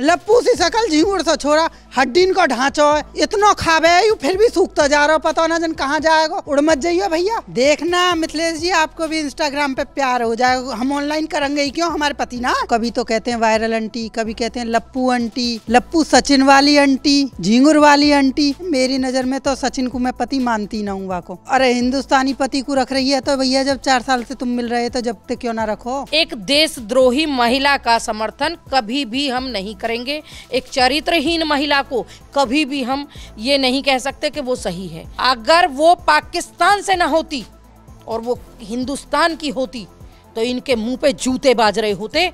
लप्पू सी सकल झिंगुर सा छोरा हड्डीन का ढांचो है इतना खावे यू फिर भी सूखता जा रहा पता ना जन कहाँ जाएगा उड़ मत जाइयो भैया देखना मिथिलेश जी आपको भी इंस्टाग्राम पे प्यार हो जाएगा हम ऑनलाइन करेंगे ही क्यों हमारे पति ना कभी तो कहते हैं वायरल आंटी कभी कहते हैं लप्पू आंटी लप्पू सचिन वाली आंटी झिंगुर वाली आंटी मेरी नजर में तो सचिन को मैं पति मानती ना हूँ वाको अरे हिंदुस्तानी पति को रख रही है तो भैया जब चार साल से तुम मिल रहे तो जब तक क्यों ना रखो एक देश महिला का समर्थन कभी भी हम नहीं करेंगे एक चरित्रहीन महिला को कभी भी हम ये नहीं कह सकते कि वो सही है अगर वो पाकिस्तान से ना होती और वो हिंदुस्तान की होती तो इनके मुंह पे जूते बाज रहे होते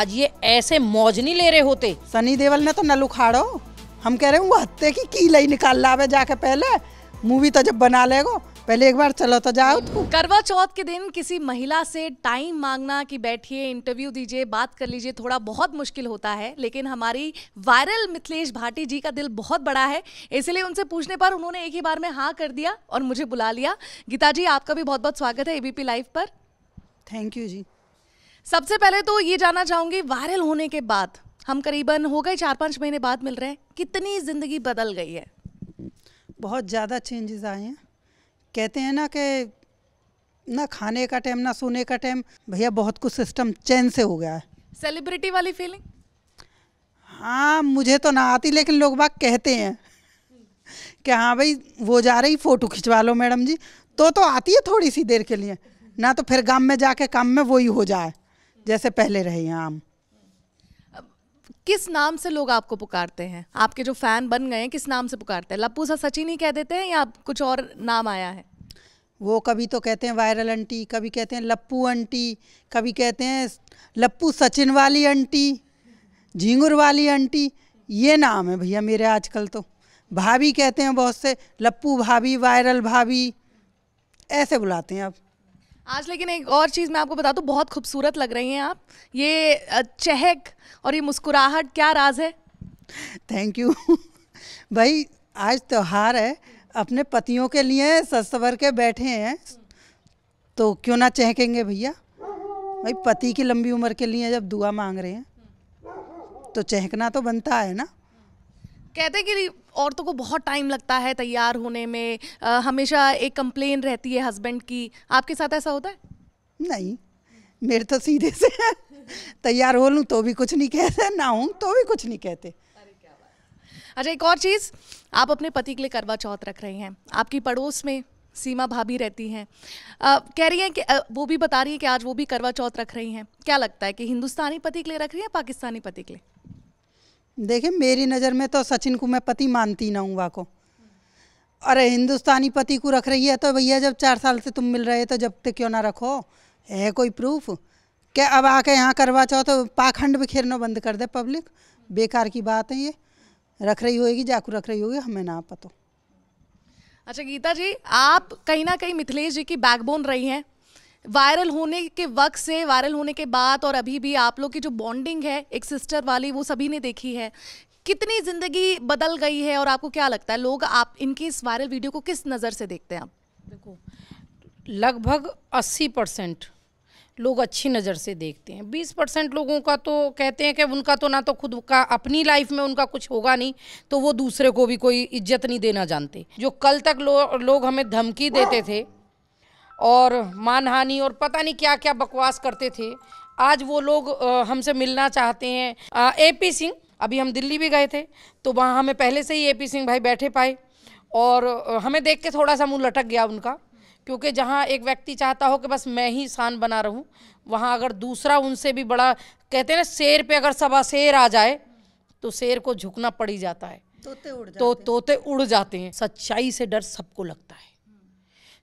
आज ये ऐसे मौज नहीं ले रहे होते सनी देवल ने तो नल उखाड़ो हम कह रहे हैं वो हत्या की की लई निकाल लावे जाके पहले मूवी तो जब बना लेगा पहले एक बार चलो तो जाओ करवा चौथ के दिन किसी महिला से टाइम मांगना कि बैठिए इंटरव्यू दीजिए बात कर लीजिए थोड़ा बहुत मुश्किल होता है लेकिन हमारी वायरल मिथिलेश भाटी जी का दिल बहुत बड़ा है इसलिए उनसे पूछने पर उन्होंने एक ही बार में हाँ कर दिया और मुझे बुला लिया गीता जी आपका भी बहुत बहुत स्वागत है एबीपी लाइव पर थैंक यू जी सबसे पहले तो ये जानना चाहूंगी वायरल होने के बाद हम करीबन हो गए चार पाँच महीने बाद मिल रहे हैं कितनी ज़िंदगी बदल गई है बहुत ज़्यादा चेंजेस आए हैं कहते हैं ना कि ना खाने का टाइम ना सोने का टाइम भैया बहुत कुछ सिस्टम चैन से हो गया है सेलिब्रिटी वाली फीलिंग हाँ मुझे तो ना आती लेकिन लोग बाग कहते हैं कि हाँ भाई वो जा रही फ़ोटो खिंचवा लो मैडम जी तो तो आती है थोड़ी सी देर के लिए ना तो फिर गांव में जाके काम में वही हो जाए जैसे पहले रहे हैं हम किस नाम से लोग आपको पुकारते हैं आपके जो फैन बन गए हैं किस नाम से पुकारते हैं लपू सा सचिन ही कह देते हैं या कुछ और नाम आया है वो कभी तो कहते हैं वायरल आंटी कभी कहते हैं लप्पू आंटी कभी कहते हैं लप्पू सचिन वाली आंटी झींगुर वाली आंटी ये नाम है भैया मेरे आजकल तो भाभी कहते हैं बहुत से लप्पू भाभी वायरल भाभी ऐसे बुलाते हैं अब आज लेकिन एक और चीज़ मैं आपको बता दूँ तो बहुत खूबसूरत लग रही हैं आप ये चहक और ये मुस्कुराहट क्या राज है थैंक यू भाई आज त्यौहार है अपने पतियों के लिए सस्वर के बैठे हैं तो क्यों ना चहकेंगे भैया भाई पति की लंबी उम्र के लिए जब दुआ मांग रहे हैं तो चहकना तो बनता है ना कहते हैं कि औरतों को बहुत टाइम लगता है तैयार होने में आ, हमेशा एक कंप्लेन रहती है हस्बैंड की आपके साथ ऐसा होता है नहीं मेरे तो सीधे से तैयार हो लूँ तो भी कुछ नहीं कहते ना हूँ तो भी कुछ नहीं कहते अच्छा एक और चीज़ आप अपने पति के लिए करवा चौथ रख रही हैं आपकी पड़ोस में सीमा भाभी रहती हैं कह रही हैं कि आ, वो भी बता रही है कि आज वो भी करवा चौथ रख रही हैं क्या लगता है कि हिंदुस्तानी पति के लिए रख रही हैं पाकिस्तानी पति के लिए देखिए मेरी नज़र में तो सचिन को मैं पति मानती ना हूँ वाको अरे हिंदुस्तानी पति को रख रही है तो भैया जब चार साल से तुम मिल रहे हो तो जब तक क्यों ना रखो है कोई प्रूफ क्या अब आके यहाँ करवा चाहो तो पाखंड बिखेरना बंद कर दे पब्लिक बेकार की बात है ये रख रही होगी जाकू रख रही होगी हमें ना पता अच्छा गीता जी आप कहीं ना कहीं मिथिलेश जी की बैकबोन रही हैं वायरल होने के वक्त से वायरल होने के बाद और अभी भी आप लोग की जो बॉन्डिंग है एक सिस्टर वाली वो सभी ने देखी है कितनी ज़िंदगी बदल गई है और आपको क्या लगता है लोग आप इनकी इस वायरल वीडियो को किस नज़र से देखते हैं आप देखो लगभग 80 परसेंट लोग अच्छी नज़र से देखते हैं 20 परसेंट लोगों का तो कहते हैं कि उनका तो ना तो खुद का अपनी लाइफ में उनका कुछ होगा नहीं तो वो दूसरे को भी कोई इज्जत नहीं देना जानते जो कल तक लो, लोग हमें धमकी देते थे और मानहानि और पता नहीं क्या क्या बकवास करते थे आज वो लोग हमसे मिलना चाहते हैं ए पी सिंह अभी हम दिल्ली भी गए थे तो वहाँ हमें पहले से ही ए पी सिंह भाई बैठे पाए और हमें देख के थोड़ा सा मुंह लटक गया उनका क्योंकि जहाँ एक व्यक्ति चाहता हो कि बस मैं ही शान बना रहूँ वहाँ अगर दूसरा उनसे भी बड़ा कहते हैं ना शेर पे अगर सवा शेर आ जाए तो शेर को झुकना पड़ ही जाता है तोते उड़ जाते तो तोते उड़ जाते हैं सच्चाई से डर सबको लगता है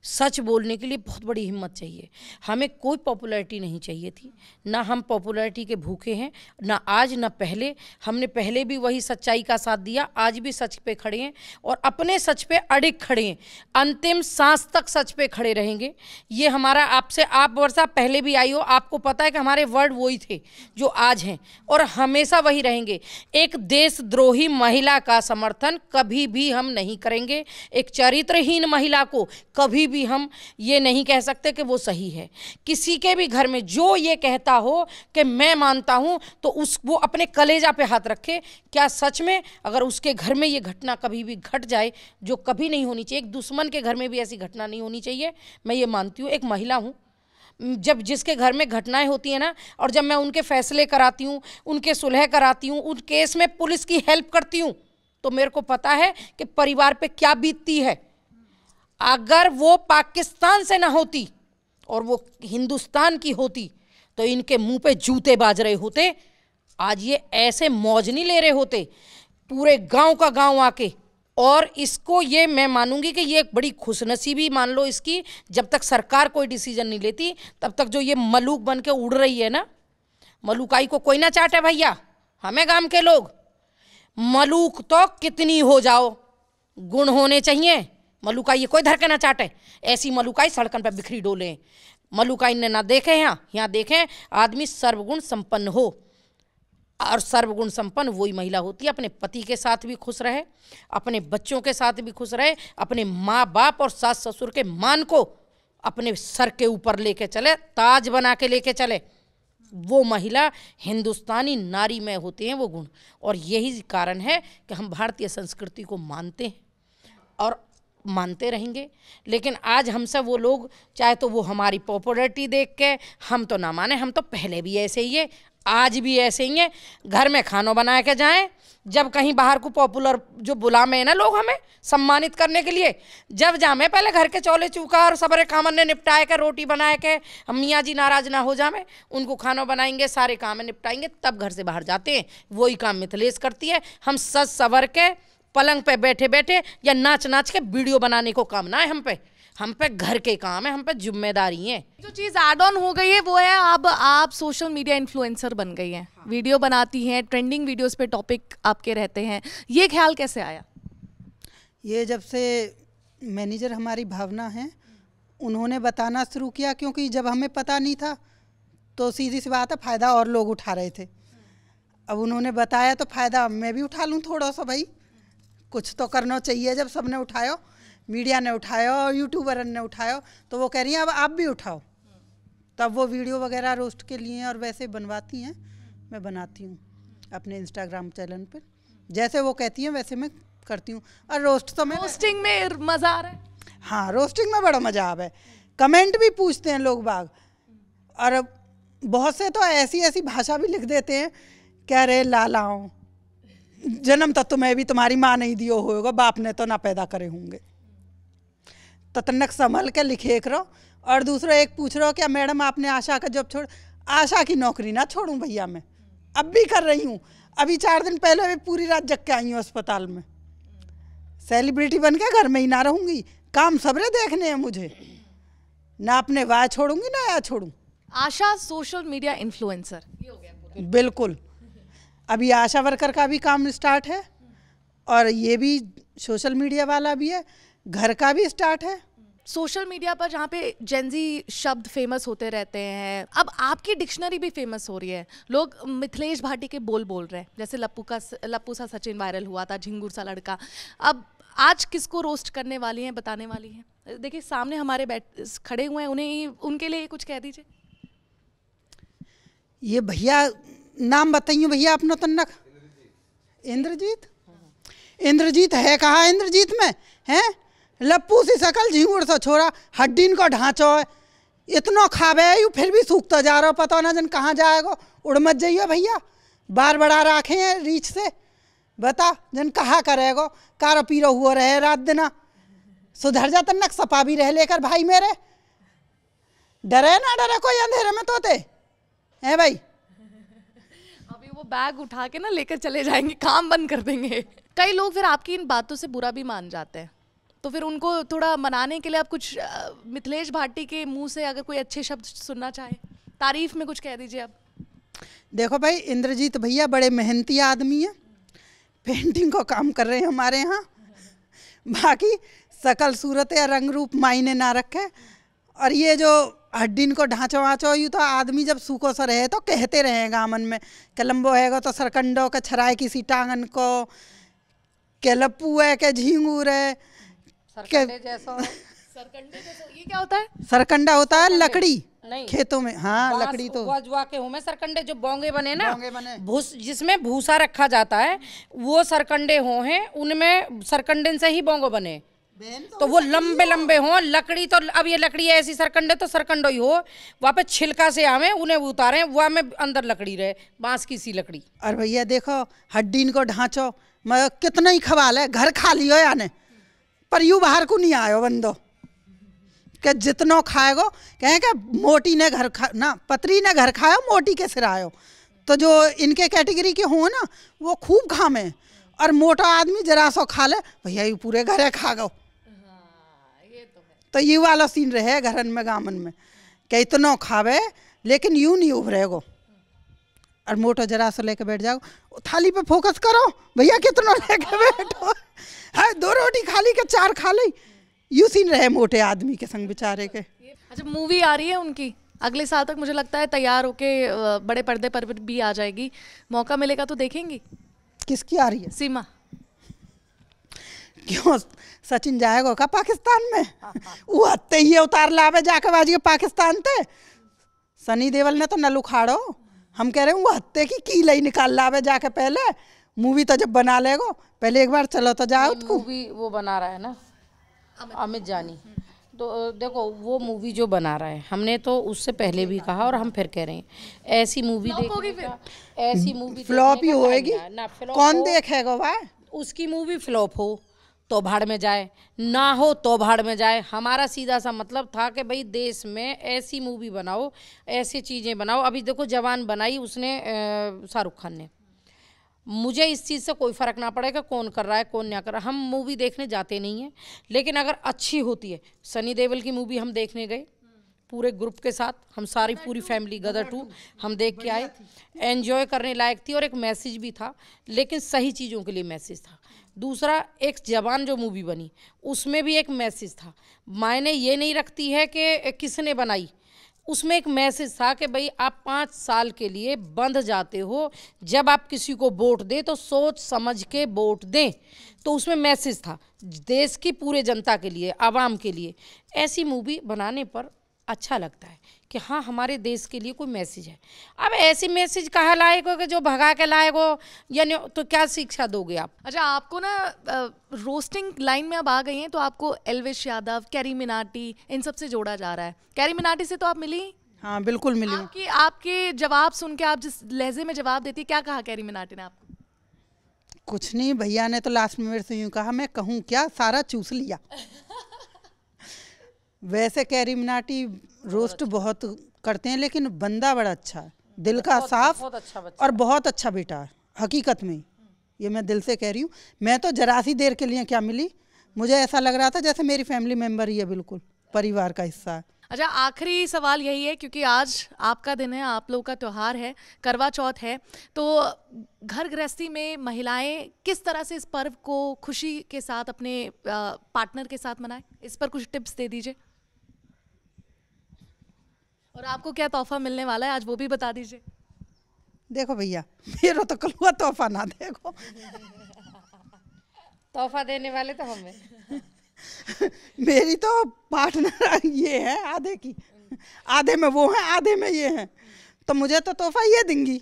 सच बोलने के लिए बहुत बड़ी हिम्मत चाहिए हमें कोई पॉपुलैरिटी नहीं चाहिए थी ना हम पॉपुलैरिटी के भूखे हैं ना आज ना पहले हमने पहले भी वही सच्चाई का साथ दिया आज भी सच पे खड़े हैं और अपने सच पे अड़िग खड़े हैं अंतिम सांस तक सच पे खड़े रहेंगे ये हमारा आपसे आप वर्षा पहले भी आई हो आपको पता है कि हमारे वर्ड वही थे जो आज हैं और हमेशा वही रहेंगे एक देशद्रोही महिला का समर्थन कभी भी हम नहीं करेंगे एक चरित्रहीन महिला को कभी भी हम ये नहीं कह सकते कि वो सही है किसी के भी घर में जो ये कहता हो कि मैं मानता हूँ तो उस वो अपने कलेजा पे हाथ रखे क्या सच में अगर उसके घर में ये घटना कभी भी घट जाए जो कभी नहीं होनी चाहिए एक दुश्मन के घर में भी ऐसी घटना नहीं होनी चाहिए मैं ये मानती हूँ एक महिला हूँ जब जिसके घर में घटनाएं होती है ना और जब मैं उनके फैसले कराती हूँ उनके सुलह कराती हूँ उन केस में पुलिस की हेल्प करती हूँ तो मेरे को पता है कि परिवार पे क्या बीतती है अगर वो पाकिस्तान से ना होती और वो हिंदुस्तान की होती तो इनके मुंह पे जूते बाज रहे होते आज ये ऐसे मौज नहीं ले रहे होते पूरे गांव का गांव आके और इसको ये मैं मानूंगी कि ये एक बड़ी खुशनसीबी मान लो इसकी जब तक सरकार कोई डिसीजन नहीं लेती तब तक जो ये मलूक बन के उड़ रही है ना मलूकाई को कोई ना चाटे भैया हमें गांव के लोग मलूक तो कितनी हो जाओ गुण होने चाहिए मलुकाई ये कोई धर के ना चाटे ऐसी मलुकाई सड़कन पर बिखरी डोले मलुकाई ने ना देखे यहाँ यहाँ देखें आदमी सर्वगुण संपन्न हो और सर्वगुण संपन्न वही महिला होती है अपने पति के साथ भी खुश रहे अपने बच्चों के साथ भी खुश रहे अपने माँ बाप और सास ससुर के मान को अपने सर के ऊपर लेके चले ताज बना के लेके चले वो महिला हिंदुस्तानी नारी में होते हैं वो गुण और यही कारण है कि हम भारतीय संस्कृति को मानते हैं और मानते रहेंगे लेकिन आज हम सब वो लोग चाहे तो वो हमारी पॉपुलरिटी देख के हम तो ना माने हम तो पहले भी ऐसे ही है आज भी ऐसे ही हैं घर में खाना बना के जाएं जब कहीं बाहर को पॉपुलर जो में है ना लोग हमें सम्मानित करने के लिए जब जामे पहले घर के चौले चूका और सबरे कामन ने निपटाए के रोटी बनाए के हम मियाँ जी नाराज ना हो जामे उनको खाना बनाएंगे सारे काम निपटाएंगे तब घर से बाहर जाते हैं वही काम मिथिलेश करती है हम सज सवर के पलंग पे बैठे बैठे या नाच नाच के वीडियो बनाने को काम ना है हम पे हम पे घर के काम है हम पे जिम्मेदारी है जो चीज़ एड ऑन हो गई है वो है अब आप सोशल मीडिया इन्फ्लुएंसर बन गई हैं हाँ। वीडियो बनाती हैं ट्रेंडिंग वीडियोस पे टॉपिक आपके रहते हैं ये ख्याल कैसे आया ये जब से मैनेजर हमारी भावना है उन्होंने बताना शुरू किया क्योंकि जब हमें पता नहीं था तो सीधी सी बात है फ़ायदा और लोग उठा रहे थे अब उन्होंने बताया तो फ़ायदा मैं भी उठा लूँ थोड़ा सा भाई कुछ तो करना चाहिए जब सबने उठायो मीडिया ने उठायो यूट्यूबर ने उठायो तो वो कह रही हैं अब आप भी उठाओ तब वो वीडियो वगैरह रोस्ट के लिए और वैसे बनवाती हैं मैं बनाती हूँ अपने इंस्टाग्राम चैनल पर जैसे वो कहती हैं वैसे मैं करती हूँ और रोस्ट तो मैं रोस्टिंग में मज़ा आ रहा है हाँ रोस्टिंग में बड़ा मज़ा आ रहा है कमेंट भी पूछते हैं लोग बाग और बहुत से तो ऐसी ऐसी भाषा भी लिख देते हैं कह रहे लालाओं जन्म तो तुम्हें भी तुम्हारी माँ नहीं दियो होगा बाप ने तो ना पैदा करे होंगे तो तनक संभल के लिखेक रहो और दूसरा एक पूछ रहा हो क्या मैडम आपने आशा का जॉब छोड़ आशा की नौकरी ना छोड़ूं भैया मैं अब भी कर रही हूँ अभी चार दिन पहले भी पूरी रात जग के आई हूँ अस्पताल में सेलिब्रिटी बन के घर में ही ना रहूँगी काम सबरे देखने हैं मुझे ना अपने वाह छोड़ूंगी ना या छोड़ूँ आशा सोशल मीडिया इन्फ्लुएंसर बिल्कुल अभी आशा वर्कर का भी काम स्टार्ट है और ये भी सोशल मीडिया वाला भी है घर का भी स्टार्ट है सोशल मीडिया पर जहाँ पे जेंजी शब्द फेमस होते रहते हैं अब आपकी डिक्शनरी भी फेमस हो रही है लोग मिथिलेश भाटी के बोल बोल रहे हैं जैसे लप्पू का लप्पू सा सचिन वायरल हुआ था झिंगूर सा लड़का अब आज किसको रोस्ट करने वाली हैं बताने वाली हैं देखिए सामने हमारे बैठ खड़े हुए हैं उन्हें उनके लिए कुछ कह दीजिए ये भैया नाम बताइयो भैया अपना तन्नक इंद्रजीत इंद्रजीत है कहा इंद्रजीत में हैं लप्पू सी सकल झींगुड़ सा छोरा हड्डीन का ढांचो है इतना खावे यू फिर भी सूखता जा रहा पता ना जन कहाँ जाएगा उड़ मत जाइयो भैया बार बड़ा रखे हैं रीछ से बता जन कहा करेगा कार पीरो हुआ रहे रात दिना सुधर जा तन्नक सपा भी रह लेकर भाई मेरे डरे ना डरे कोई अंधेरे में तोते हैं भाई वो बैग उठा के ना लेकर चले जाएंगे काम बंद कर देंगे कई लोग फिर आपकी इन बातों से बुरा भी मान जाते हैं तो फिर उनको थोड़ा मनाने के लिए आप कुछ मिथिलेश भाटी के मुंह से अगर कोई अच्छे शब्द सुनना चाहे तारीफ में कुछ कह दीजिए आप देखो भाई इंद्रजीत भैया बड़े मेहनती आदमी हैं पेंटिंग को काम कर रहे हैं हमारे यहाँ बाकी सकल सूरत या रंग रूप मायने ना रखे और ये जो हड्डीन को ढांचो वाँचो यू तो आदमी जब सूखो सा रहे तो कहते रहेगा मन में कलम्बो हैगो तो सरकंडो के छराय की टांगन को के लप्पू है के झींगूर है के ये क्या होता है सरकंडा होता है लकड़ी नहीं खेतों में हाँ लकड़ी तो जुआ के हूँ मैं सरकंडे जो बोंगे बने ना बोंगे बने भूस जिसमें भूसा रखा जाता है वो सरकंडे हो हैं उनमें सरकंडे से ही बोंगो बने तो, तो वो लंबे लंबे हों लकड़ी तो अब ये लकड़ी है ऐसी सरकंडे तो सरकंडो ही हो वहाँ पे छिलका से आवे उन्हें उतारे वहाँ में अंदर लकड़ी रहे बांस की सी लकड़ी अरे भैया देखो हड्डी इनको ढांचो मैं कितना ही खवाल है घर खा लियो याने पर यू बाहर को नहीं आयो बंदो के जितनो खाएगो कहें क्या मोटी ने घर खा ना पतरी ने घर खायो मोटी के सिर आयो तो जो इनके कैटेगरी के हों ना वो खूब खामे और मोटा आदमी जरा सो खा ले भैया ये पूरे घर खा गो तो यू वाला सीन रहे घर में गामन में कि इतना खावे लेकिन यू नहीं उभरेगो और मोटो जरा से लेके बैठ जाओ थाली पे फोकस करो भैया कितना लेके बैठो है दो रोटी खा ली के चार खा ली यू सीन रहे मोटे आदमी के संग बेचारे के अच्छा मूवी आ रही है उनकी अगले साल तक मुझे लगता है तैयार होके बड़े पर्दे पर भी आ जाएगी मौका मिलेगा तो देखेंगी किसकी आ रही है सीमा क्यों सचिन जाएगा का पाकिस्तान में वो हत्ते ही उतार लावे जाके बाजी पाकिस्तान ते सनी देवल ने तो नल उखाड़ो हम कह रहे हैं वो हत्ते की की लई निकाल लावे जाके पहले मूवी तो जब बना लेगो पहले एक बार चलो तो जाओ मूवी वो बना रहा है ना अमित जानी तो देखो वो मूवी जो बना रहा है हमने तो उससे पहले भी कहा और हम फिर कह रहे हैं ऐसी मूवी ऐसी मूवी फ्लॉप ही होएगी कौन देखेगा भाई उसकी मूवी फ्लॉप हो तो भाड़ में जाए ना हो तो भाड़ में जाए हमारा सीधा सा मतलब था कि भाई देश में ऐसी मूवी बनाओ ऐसी चीज़ें बनाओ अभी देखो जवान बनाई उसने शाहरुख खान ने मुझे इस चीज़ से कोई फ़र्क ना पड़ेगा कौन कर रहा है कौन ना कर रहा है हम मूवी देखने जाते नहीं हैं लेकिन अगर अच्छी होती है सनी देवल की मूवी हम देखने गए पूरे ग्रुप के साथ हम सारी पूरी फैमिली गदर टू हम देख के आए एंजॉय करने लायक थी और एक मैसेज भी था लेकिन सही चीज़ों के लिए मैसेज था दूसरा एक जवान जो मूवी बनी उसमें भी एक मैसेज था मायने ये नहीं रखती है कि किसने बनाई उसमें एक मैसेज था कि भाई आप पाँच साल के लिए बंध जाते हो जब आप किसी को वोट दें तो सोच समझ के वोट दें तो उसमें मैसेज था देश की पूरे जनता के लिए आवाम के लिए ऐसी मूवी बनाने पर अच्छा लगता है कि हाँ हमारे देश के लिए कोई मैसेज है अब ऐसी मैसेज कहाँ लायक हो कि जो भगा के लायक हो यानी तो क्या शिक्षा दोगे आप अच्छा आपको ना रोस्टिंग लाइन में अब आ गई हैं तो आपको एलविश यादव कैरी मिनाटी इन सब से जोड़ा जा रहा है कैरी मिनाटी से तो आप मिली हाँ बिल्कुल मिली आपकी आपके जवाब सुन के आप जिस लहजे में जवाब देती क्या कहा कैरी मिनाटी ने आपको कुछ नहीं भैया ने तो लास्ट में मेरे से यूँ कहा मैं कहूँ क्या सारा चूस लिया वैसे कैरी मिनाटी रोस्ट बहुत अच्छा। करते हैं लेकिन बंदा बड़ा अच्छा है दिल का बहुत, साफ बहुत अच्छा बच्चा और बहुत अच्छा बेटा है हकीकत में ये मैं दिल से कह रही हूँ मैं तो जरा सी देर के लिए क्या मिली मुझे ऐसा लग रहा था जैसे मेरी फैमिली मेम्बर ही है बिल्कुल परिवार का हिस्सा है अच्छा आखिरी सवाल यही है क्योंकि आज आपका दिन है आप लोग का त्यौहार है करवा चौथ है तो घर गृहस्थी में महिलाएं किस तरह से इस पर्व को खुशी के साथ अपने पार्टनर के साथ मनाएं इस पर कुछ टिप्स दे दीजिए और आपको क्या तोहफा मिलने वाला है आज वो भी बता दीजिए देखो भैया मेरा तो कल हुआ तोहफा ना देखो तोहफा देने वाले तो हमें मेरी तो पार्टनर ये है आधे की आधे में वो है आधे में ये है तो मुझे तो तोहफा ये देंगी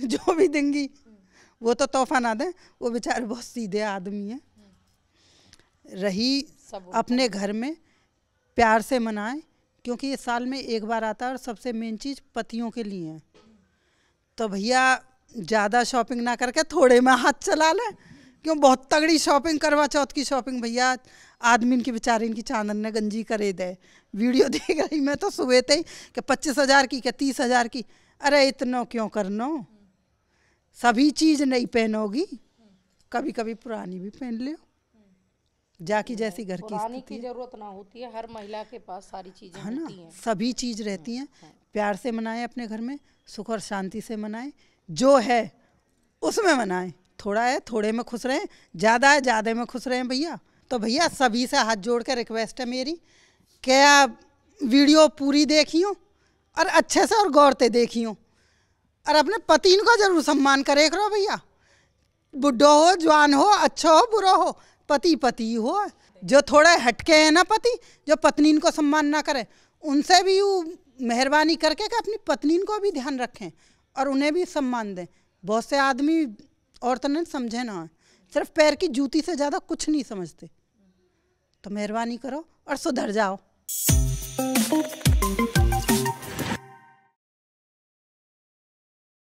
जो भी देंगी वो तो तोहफा ना दें वो बेचारे बहुत सीधे आदमी हैं रही अपने घर में प्यार से मनाएं क्योंकि ये साल में एक बार आता है और सबसे मेन चीज़ पतियों के लिए है तो भैया ज़्यादा शॉपिंग ना करके थोड़े में हाथ चला लें क्यों बहुत तगड़ी शॉपिंग करवा चौथ की शॉपिंग भैया आदमी इनकी बेचारे इनकी चांदन ने गंजी करे दे वीडियो देख रही मैं तो सुबह थे कि पच्चीस हज़ार की क्या तीस हज़ार की अरे इतना क्यों करनो सभी चीज़ नहीं पहनोगी कभी कभी पुरानी भी पहन लो जाकी जैसी घर की की जरूरत ना होती है हर महिला के पास सारी चीजें है हाँ ना सभी चीज रहती हैं हाँ। प्यार से मनाएं अपने घर में सुख और शांति से मनाएं जो है उसमें मनाएं थोड़ा है थोड़े में खुश रहें ज़्यादा है ज़्यादा में खुश रहें भैया तो भैया सभी से हाथ जोड़ कर रिक्वेस्ट है मेरी क्या वीडियो पूरी हूँ और अच्छे से और गौर से हूँ और अपने पति को जरूर सम्मान करे करो भैया बुढ़ो हो जवान हो अच्छा हो बुरा हो पति पति हो जो थोड़े हटके हैं ना पति जो पत्नी को सम्मान ना करें उनसे भी मेहरबानी करके कि अपनी पत्नी को भी ध्यान रखें और उन्हें भी सम्मान दें बहुत से आदमी औरत ने समझे ना सिर्फ पैर की जूती से ज़्यादा कुछ नहीं समझते तो मेहरबानी करो और सुधर जाओ